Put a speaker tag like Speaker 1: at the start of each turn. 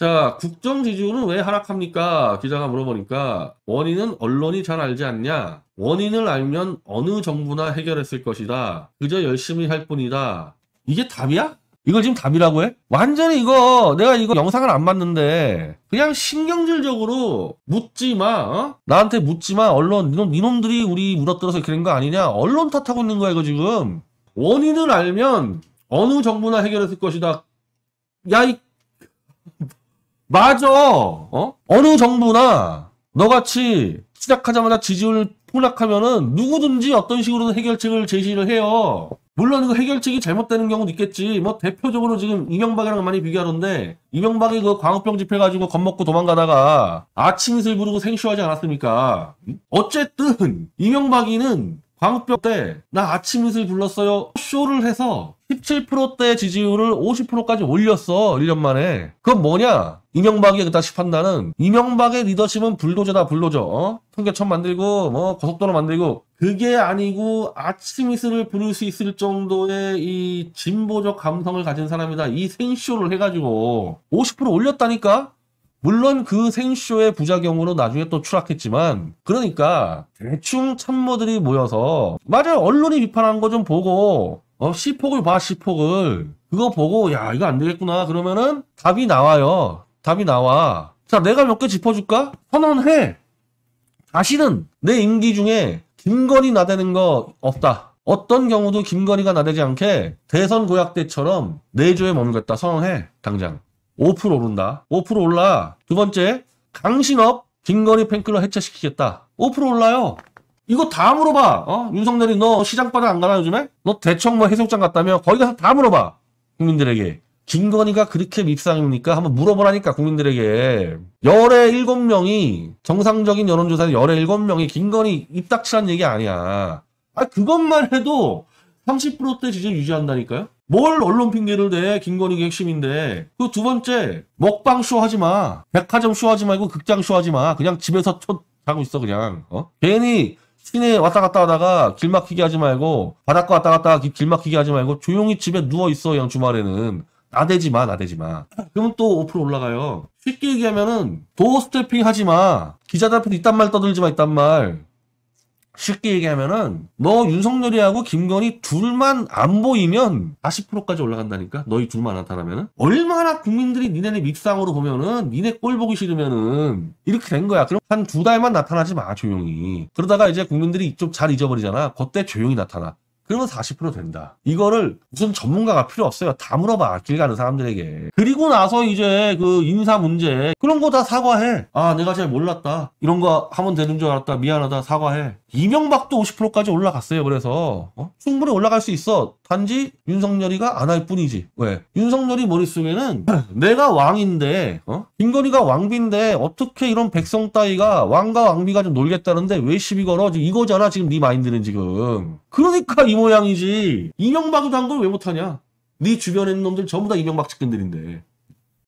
Speaker 1: 자, 국정 지지율은 왜 하락합니까? 기자가 물어보니까 원인은 언론이 잘 알지 않냐? 원인을 알면 어느 정부나 해결했을 것이다. 그저 열심히 할 뿐이다. 이게 답이야? 이걸 지금 답이라고 해? 완전히 이거 내가 이거 영상을 안 봤는데 그냥 신경질적으로 묻지 마 어? 나한테 묻지 마 언론 이놈, 이놈들이 우리 물어들어서 그런 거 아니냐 언론 탓하고 있는 거야 이거 지금 원인을 알면 어느 정부나 해결했을 것이다 야이 맞아. 어? 어느 정부나 너같이 시작하자마자 지지율 폭락하면은 누구든지 어떤 식으로든 해결책을 제시를 해요. 물론 그 해결책이 잘못되는 경우도 있겠지. 뭐 대표적으로 지금 이명박이랑 많이 비교하는데 이명박이 그 광우병 집회 가지고 겁먹고 도망가다가 아침이슬 부르고 생쇼하지 않았습니까? 어쨌든 이명박이는 광우병 때 나 아침이슬 불렀어요 쇼를 해서 17%대 지지율을 50%까지 올렸어. 1년 만에. 그건 뭐냐? 이명박이 다시 판단은 이명박의 리더십은 불도저다 불도저. 어? 통계천 만들고 뭐 고속도로 만들고 그게 아니고 아침이슬을 부를수 있을 정도의 이 진보적 감성을 가진 사람이다. 이 생쇼를 해가지고 50% 올렸다니까? 물론 그 생쇼의 부작용으로 나중에 또 추락했지만 그러니까 대충 참모들이 모여서 맞아 언론이 비판한 거 좀 보고 어, C폭을 봐, C폭을. 그거 보고, 야, 이거 안 되겠구나. 그러면은 답이 나와요. 답이 나와. 자, 내가 몇 개 짚어줄까? 선언해. 다시는 내 임기 중에 김건희 나대는 거 없다. 어떤 경우도 김건희가 나대지 않게 대선 고약 때처럼 내조에 네 머물겠다. 선언해. 당장. 5% 오른다. 5% 올라. 두 번째, 강신업 김건희 팬클럽 해체시키겠다. 5% 올라요. 이거 다 물어봐. 어? 윤석열이 너 시장바닥 안 가나 요즘에? 너 대청 뭐 해수욕장 갔다며? 거기 가서 다 물어봐. 국민들에게. 김건희가 그렇게 밉상입니까? 한번 물어보라니까 국민들에게. 열의 일곱 명이 정상적인 여론조사에 열의 일곱 명이 김건희 입닥치란 얘기 아니야. 아 그것만 해도 30%대 지지 유지한다니까요. 뭘 언론 핑계를 대 김건희가 핵심인데 그 두 번째 먹방 쇼 하지 마 백화점 쇼 하지 말고 극장 쇼 하지 마 그냥 집에서 촛하고 있어 그냥 어 괜히 시내 왔다 갔다 하다가 길 막히게 하지 말고 바닷가 왔다 갔다 길 막히게 하지 말고 조용히 집에 누워 있어 그냥 주말에는 나대지 마, 나대지 마. 그럼 또5% 올라가요. 쉽게 얘기하면은 도어 스태핑 하지 마. 기자들 앞에 있단 말 떠들지 마, 있단 말. 쉽게 얘기하면은 너 윤석열이하고 김건희 둘만 안 보이면 40%까지 올라간다니까 너희 둘만 나타나면은 얼마나 국민들이 니네네 밉상으로 보면은 니네 꼴 보기 싫으면은 이렇게 된 거야 그럼 한 두 달만 나타나지 마 조용히 그러다가 이제 국민들이 좀 잘 잊어버리잖아 그때 조용히 나타나 그러면 40% 된다. 이거를 무슨 전문가가 필요 없어요. 다 물어봐. 길 가는 사람들에게. 그리고 나서 이제 그 인사 문제 그런 거 다 사과해. 아 내가 잘 몰랐다. 이런 거 하면 되는 줄 알았다. 미안하다. 사과해. 이명박도 50%까지 올라갔어요. 그래서 어? 충분히 올라갈 수 있어. 단지 윤석열이가 안 할 뿐이지. 왜? 윤석열이 머릿속에는 내가 왕인데 어? 김건희가 왕비인데 어떻게 이런 백성 따위가 왕과 왕비가 좀 놀겠다는데 왜 시비 걸어? 지금 이거잖아. 지금 네 마인드는 지금. 그러니까 이 모양이지 이명박도 한걸왜 못하냐 네 주변에 있는 놈들 전부 다 이명박 측근들인데